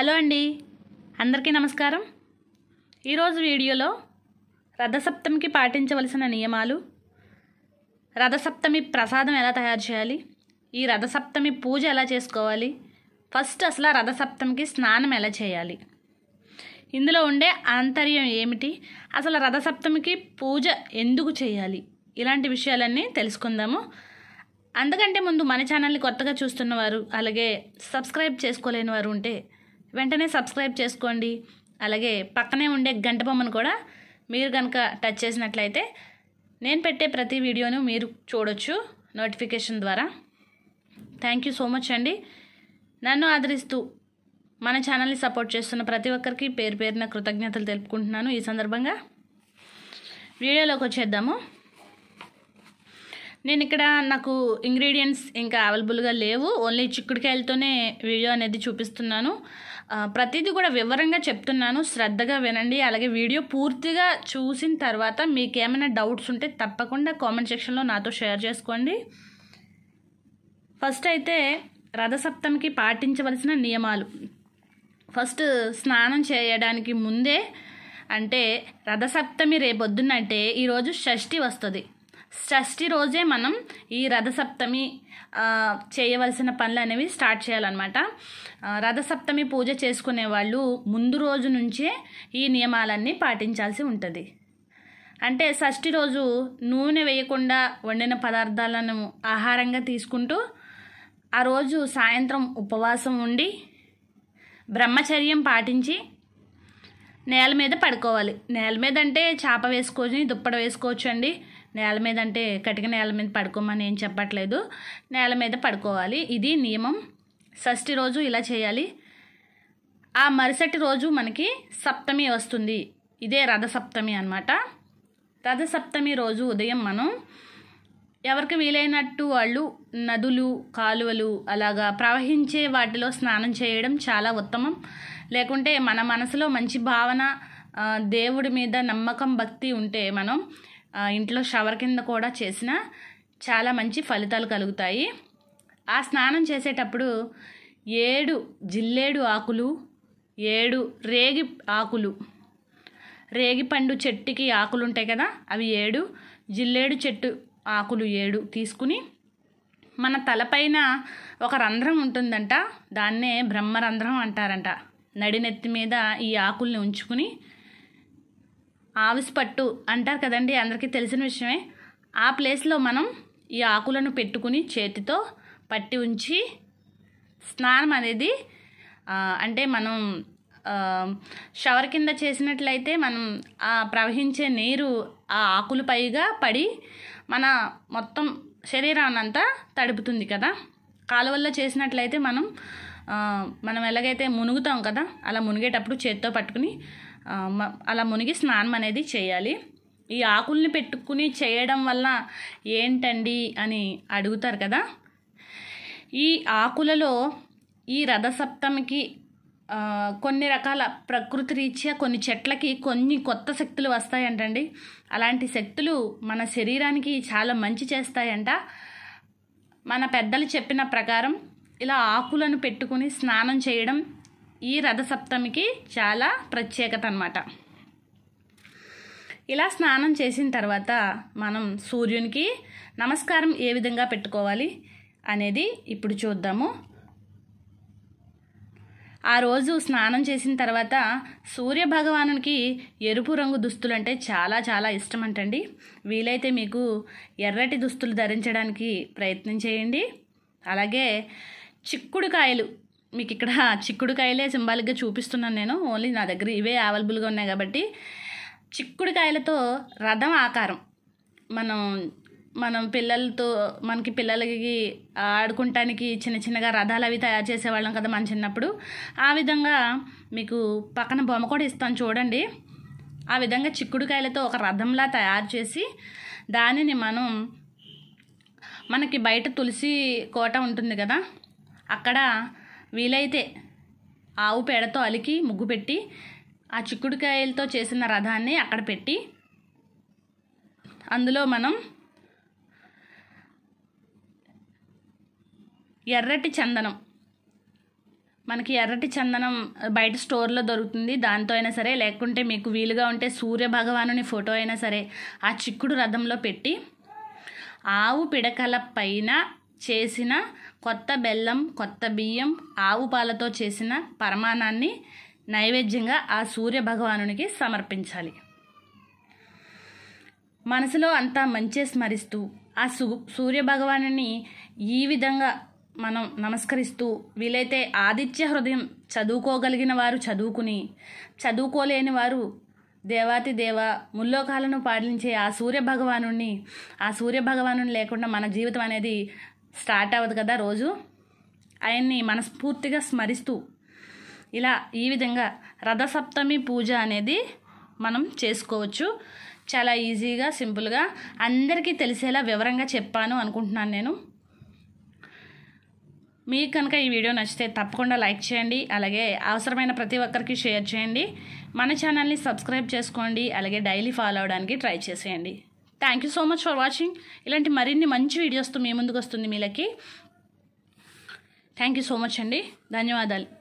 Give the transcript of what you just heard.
hello అండి అందరికీ నమస్కారం ఈరోజు వీడియోలో రథసప్తమికి పాటించవలసిన నియమాలు రథసప్తమి ప్రసాదం ఎలా తయారు చేయాలి ఈ రథసప్తమి పూజ ఎలా చేసుకోవాలి ఫస్ట్ అసలు రథసప్తమికి స్నానం ఎలా చేయాలి ఇందులో ఉండే ఆంతర్యం ఏమిటి అసలు రథసప్తమికి పూజ ఎందుకు చేయాలి ఇలాంటి విషయాలన్నీ తెలుసుకుందాము అందుకంటే ముందు మన ఛానల్ని కొత్తగా చూస్తున్నవారు అలాగే సబ్స్క్రైబ్ చేసుకోలేని వారు ఉంటే వెంటనే సబ్స్క్రైబ్ చేసుకోండి అలాగే పక్కనే ఉండే గంట బొమ్మను కూడా మీరు కనుక టచ్ చేసినట్లయితే నేను పెట్టే ప్రతి వీడియోను మీరు చూడొచ్చు నోటిఫికేషన్ ద్వారా థ్యాంక్ యూ సో మచ్ అండి నన్ను ఆదరిస్తూ మన ఛానల్ని సపోర్ట్ చేస్తున్న ప్రతి ఒక్కరికి పేరు పేరున కృతజ్ఞతలు తెలుపుకుంటున్నాను ఈ సందర్భంగా వీడియోలోకి వచ్చేద్దాము నేను ఇక్కడ నాకు ఇంగ్రీడియంట్స్ ఇంకా అవైలబుల్గా లేవు ఓన్లీ చిక్కుడుకాయలతోనే వీడియో అనేది చూపిస్తున్నాను ప్రతిదీ కూడా వివరంగా చెప్తున్నాను శ్రద్ధగా వినండి అలాగే వీడియో పూర్తిగా చూసిన తర్వాత మీకు ఏమైనా డౌట్స్ ఉంటే తప్పకుండా కామెంట్ సెక్షన్లో నాతో షేర్ చేసుకోండి ఫస్ట్ అయితే రథసప్తమికి పాటించవలసిన నియమాలు ఫస్ట్ స్నానం చేయడానికి ముందే అంటే రథసప్తమి రేపొద్దునంటే ఈరోజు షష్ఠి వస్తుంది షష్ఠి రోజే మనం ఈ రథసప్తమి చేయవలసిన పనులు అనేవి స్టార్ట్ చేయాలన్నమాట రథసప్తమి పూజ చేసుకునే వాళ్ళు ముందు రోజు నుంచే ఈ నియమాలన్నీ పాటించాల్సి ఉంటుంది అంటే షష్ఠి రోజు నూనె వేయకుండా వండిన పదార్థాలను ఆహారంగా తీసుకుంటూ ఆ రోజు సాయంత్రం ఉపవాసం ఉండి బ్రహ్మచర్యం పాటించి నేల మీద పడుకోవాలి నేల మీద అంటే చేప వేసుకోవచ్చు దుప్పడ వేసుకోవచ్చు అండి నేల మీద అంటే కటిక నేల మీద పడుకోమని ఏం చెప్పట్లేదు నేల మీద పడుకోవాలి ఇది నియమం షష్ఠి రోజు ఇలా చేయాలి ఆ మరుసటి రోజు మనకి సప్తమి వస్తుంది ఇదే రథ సప్తమి అనమాట రథ సప్తమి రోజు ఉదయం మనం ఎవరికి వీలైనట్టు వాళ్ళు నదులు కాలువలు అలాగా ప్రవహించే వాటిలో స్నానం చేయడం చాలా ఉత్తమం లేకుంటే మన మనసులో మంచి భావన దేవుడి మీద నమ్మకం భక్తి ఉంటే మనం ఇంట్లో షవర్ కింద కూడా చేసిన చాలా మంచి ఫలితాలు కలుగుతాయి ఆ స్నానం చేసేటప్పుడు ఏడు జిల్లేడు ఆకులు ఏడు రేగి ఆకులు రేగిపండు చెట్టుకి ఆకులు ఉంటాయి కదా అవి ఏడు జిల్లేడు చెట్టు ఆకులు ఏడు తీసుకుని మన తలపైన ఒక రంధ్రం ఉంటుందంట దాన్నే బ్రహ్మరంధ్రం అంటారంట నడినెత్తి మీద ఈ ఆకుల్ని ఉంచుకుని ఆవిసి పట్టు అంటారు కదండి అందరికీ తెలిసిన విషయమే ఆ ప్లేస్లో మనం ఈ ఆకులను పెట్టుకుని చేతితో పట్టి ఉంచి స్నానం అనేది అంటే మనం షవర్ కింద చేసినట్లయితే మనం ఆ ప్రవహించే నీరు ఆ ఆకులు పైగా పడి మన మొత్తం శరీరాన్నంతా తడుపుతుంది కదా కాలువల్లో చేసినట్లయితే మనం మనం ఎలాగైతే మునుగుతాం కదా అలా మునిగేటప్పుడు చేత్తో పట్టుకుని అలా మునిగి స్నానం అనేది చేయాలి ఈ ఆకుల్ని పెట్టుకుని చేయడం వల్ల ఏంటండి అని అడుగుతారు కదా ఈ ఆకులలో ఈ రథసప్తమికి కొన్ని రకాల ప్రకృతి రీత్యా కొన్ని చెట్లకి కొన్ని కొత్త శక్తులు వస్తాయంటండి అలాంటి శక్తులు మన శరీరానికి చాలా మంచి చేస్తాయంట మన పెద్దలు చెప్పిన ప్రకారం ఇలా ఆకులను పెట్టుకుని స్నానం చేయడం ఈ రథసప్తమికి చాలా ప్రత్యేకత అనమాట ఇలా స్నానం చేసిన తర్వాత మనం సూర్యునికి నమస్కారం ఏ విధంగా పెట్టుకోవాలి అనేది ఇప్పుడు చూద్దాము ఆ రోజు స్నానం చేసిన తర్వాత సూర్య భగవానునికి ఎరుపు రంగు దుస్తులు అంటే చాలా చాలా ఇష్టం అంటండి వీలైతే మీకు ఎర్రటి దుస్తులు ధరించడానికి ప్రయత్నం చేయండి అలాగే చిక్కుడుకాయలు మీకు ఇక్కడ చిక్కుడుకాయలే సింబాలిక్గా చూపిస్తున్నాను నేను ఓన్లీ నా దగ్గర ఇవే అవైలబుల్గా ఉన్నాయి కాబట్టి చిక్కుడుకాయలతో రథం ఆకారం మనం మనం పిల్లలతో మనకి పిల్లలకి ఆడుకుంటానికి చిన్న చిన్నగా రథాలు అవి తయారు చేసేవాళ్ళం కదా మన చిన్నప్పుడు ఆ విధంగా మీకు పక్కన బొమ్మ కూడా ఇస్తాను చూడండి ఆ విధంగా చిక్కుడుకాయలతో ఒక రథంలా తయారు చేసి దానిని మనం మనకి బయట తులసి కోట ఉంటుంది కదా అక్కడ వీలైతే ఆవు పేడతో అలికి ముగ్గు పెట్టి ఆ చిక్కుడుకాయలతో చేసిన రథాన్ని అక్కడ పెట్టి అందులో మనం ఎర్రటి చందనం మనకి ఎర్రటి చందనం బయట స్టోర్లో దొరుకుతుంది దాంతో అయినా సరే లేకుంటే మీకు వీలుగా ఉంటే సూర్య భగవానుని ఫోటో అయినా సరే ఆ చిక్కుడు రథంలో పెట్టి ఆవు పిడకల పైన చేసిన కొత్త బెల్లం కొత్త బియ్యం ఆవు పాలతో చేసిన పరమాణాన్ని నైవేద్యంగా ఆ సూర్య భగవానునికి సమర్పించాలి మనసులో అంతా మంచి స్మరిస్తూ ఆ సూ భగవాను ఈ విధంగా మనం నమస్కరిస్తూ వీలైతే ఆదిత్య హృదయం చదువుకోగలిగిన వారు చదువుకుని చదువుకోలేని వారు దేవాతి దేవ ముల్లోకాలను పాలించే ఆ సూర్య భగవాను ఆ సూర్య భగవాను లేకుండా మన జీవితం అనేది స్టార్ట్ అవ్వదు కదా రోజు ఆయన్ని మనస్ఫూర్తిగా స్మరిస్తూ ఇలా ఈ విధంగా రథసప్తమి పూజ అనేది మనం చేసుకోవచ్చు చాలా ఈజీగా సింపుల్గా అందరికీ తెలిసేలా వివరంగా చెప్పాను అనుకుంటున్నాను నేను మీకు కనుక ఈ వీడియో నచ్చితే తప్పకుండా లైక్ చేయండి అలాగే అవసరమైన ప్రతి ఒక్కరికి షేర్ చేయండి మన ఛానల్ని సబ్స్క్రైబ్ చేసుకోండి అలాగే డైలీ ఫాలో అవడానికి ట్రై చేసేయండి thank you so much for watching ఇలాంటి మరిన్ని మంచి వీడియోస్తో మీ ముందుకు వస్తుంది మీలకి థ్యాంక్ యూ సో మచ్ అండి ధన్యవాదాలు